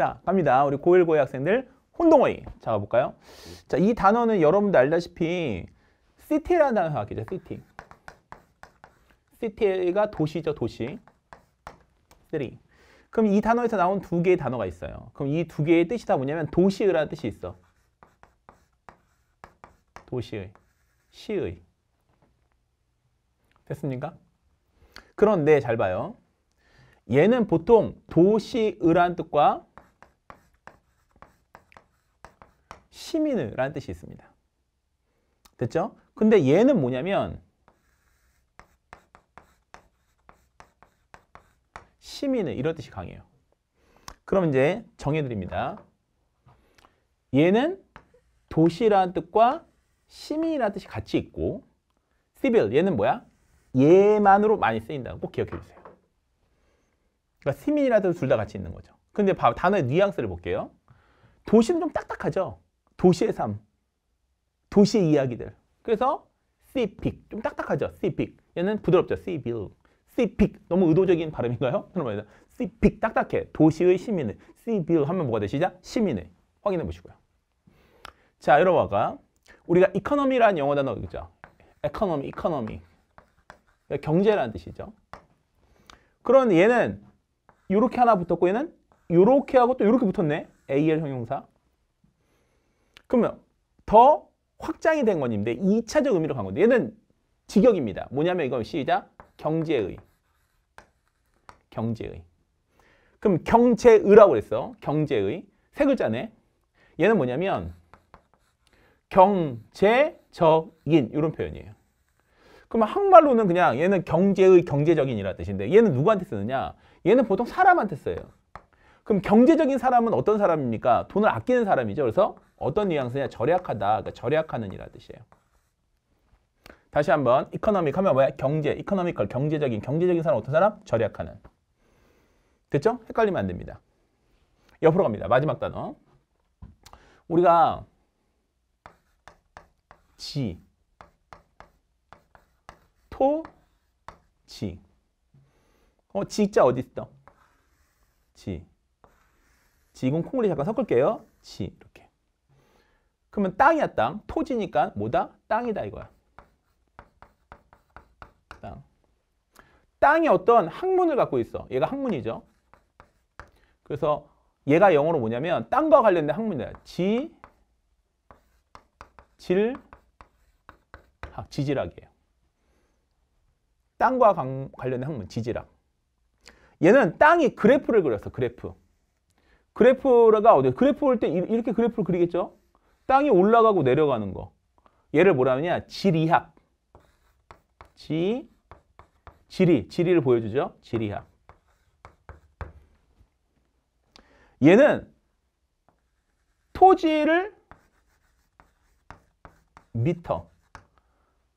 자, 갑니다. 우리 고1, 고2 학생들 혼동어휘 잡아볼까요? 자, 이 단어는 여러분들 알다시피 시티라는 단어가 있죠, 시티. 시티가 도시죠, 도시. 쓰리. 그럼 이 단어에서 나온 두 개의 단어가 있어요. 그럼 이 두 개의 뜻이 다 뭐냐면 도시라는 뜻이 있어. 도시의, 시의. 됐습니까? 그런데 잘 봐요. 얘는 보통 도시의란 뜻과 시민을라는 뜻이 있습니다. 됐죠? 근데 얘는 뭐냐면 시민을 이런 뜻이 강해요. 그럼 이제 정해드립니다. 얘는 도시라는 뜻과 시민이라는 뜻이 같이 있고 civil 얘는 뭐야? 얘만으로 많이 쓰인다. 꼭 기억해 주세요. 그러니까 시민이라는 뜻둘다 같이 있는 거죠. 근데 단어의 뉘앙스를 볼게요. 도시는 좀 딱딱하죠. 도시의 삶, 도시의 이야기들. 그래서 c i i c 좀 딱딱하죠? c i i c 얘는 부드럽죠? civil. c i i c 너무 의도적인 발음인가요? c i i c 딱딱해. 도시의 시민의. c i i l 하면 뭐가 되시죠? 시민의. 확인해 보시고요. 자, 여러분 우리가 e c o n 라는 영어 단어 그죠? economy, e 경제라는 뜻이죠. 그런 얘는 이렇게 하나 붙었고 얘는 이렇게 하고 또 이렇게 붙었네. AR 형용사. 그러면 더 확장이 된 건인데 2차적 의미로 간 건데 얘는 직역입니다. 뭐냐면 이건 시작 경제의 경제의 그럼 경제의라고 그랬어. 경제의 세 글자네. 얘는 뭐냐면 경제적인 이런 표현이에요. 그러면 한말로는 그냥 얘는 경제의 경제적인이라는 뜻인데 얘는 누구한테 쓰느냐? 얘는 보통 사람한테 써요. 그럼 경제적인 사람은 어떤 사람입니까? 돈을 아끼는 사람이죠. 그래서 어떤 뉘앙스냐? 절약하다. 그러니까 절약하는 이라 뜻이에요. 다시 한번 이코노믹 하면 뭐야? 경제, 이코노미컬, 경제적인, 경제적인 사람 어떤 사람? 절약하는. 됐죠? 헷갈리면 안 됩니다. 옆으로 갑니다. 마지막 단어. 우리가 지, 토, 지. 어, 지자 어디 있어? 지. 지금 콩물이 잠깐 섞을게요. 지 이렇게. 그러면 땅이야 땅. 토지니까 뭐다? 땅이다 이거야. 땅. 땅이 어떤 학문을 갖고 있어. 얘가 학문이죠. 그래서 얘가 영어로 뭐냐면 땅과 관련된 학문이야. 지, 질, 학, 지질학이에요. 땅과 관련된 학문, 지질학. 얘는 땅이 그래프를 그렸어, 그래프. 그래프가 어디 그래프 올 때 이렇게 그래프를 그리겠죠? 땅이 올라가고 내려가는 거. 얘를 뭐라 하느냐? 지리학. 지, 지리. 지리를 보여주죠? 지리학. 얘는 토지를 미터.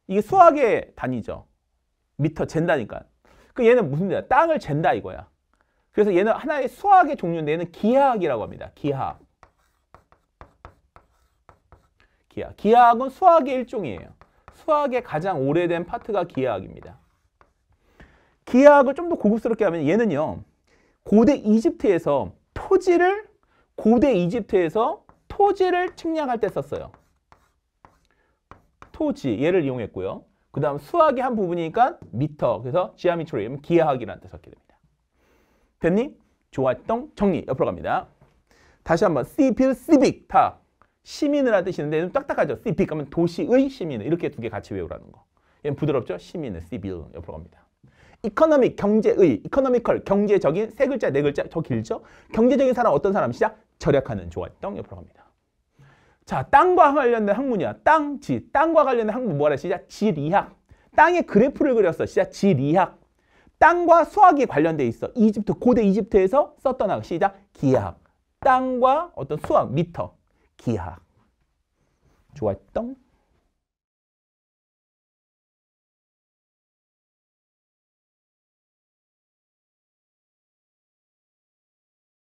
이게 수학의 단위죠. 미터 잰다니까. 그 얘는 무슨 뜻이야? 땅을 잰다 이거야. 그래서 얘는 하나의 수학의 종류인데 얘는 기하학이라고 합니다. 기하학. 기하학. 기하학은 수학의 일종이에요. 수학의 가장 오래된 파트가 기하학입니다. 기하학을 좀 더 고급스럽게 하면 얘는요. 고대 이집트에서 토지를 고대 이집트에서 토지를 측량할 때 썼어요. 토지 얘를 이용했고요. 그 다음 수학의 한 부분이니까 미터 그래서 지하미터로 얘기 기하학이라는 데을 얻게 됩니다. 됐니? 조활동 정리 옆으로 갑니다. 다시 한번 c i v i 다 시민이라 뜻이데 딱딱하죠. c i 하면 도시의 시민 이렇게 두 개 같이 외우라는 거. 얘는 부드럽죠? 시민의 c i 옆으로 갑니다. e c o n 경제의 e c o n o 경제적인 세 글자 네 글자 더 길죠? 경제적인 사람 어떤 사람시죠 절약하는 조활동 옆으로 갑니다. 자, 땅과 관련된 학문이야. 땅, 지. 땅과 관련된 학문 뭐라 시작? 지리학. 땅의 그래프를 그렸어. 시작. 지리학. 땅과 수학이 관련돼 있어. 이집트 고대 이집트에서 썼던 시작 기하학. 땅과 어떤 수학 미터 기하학. 좋았던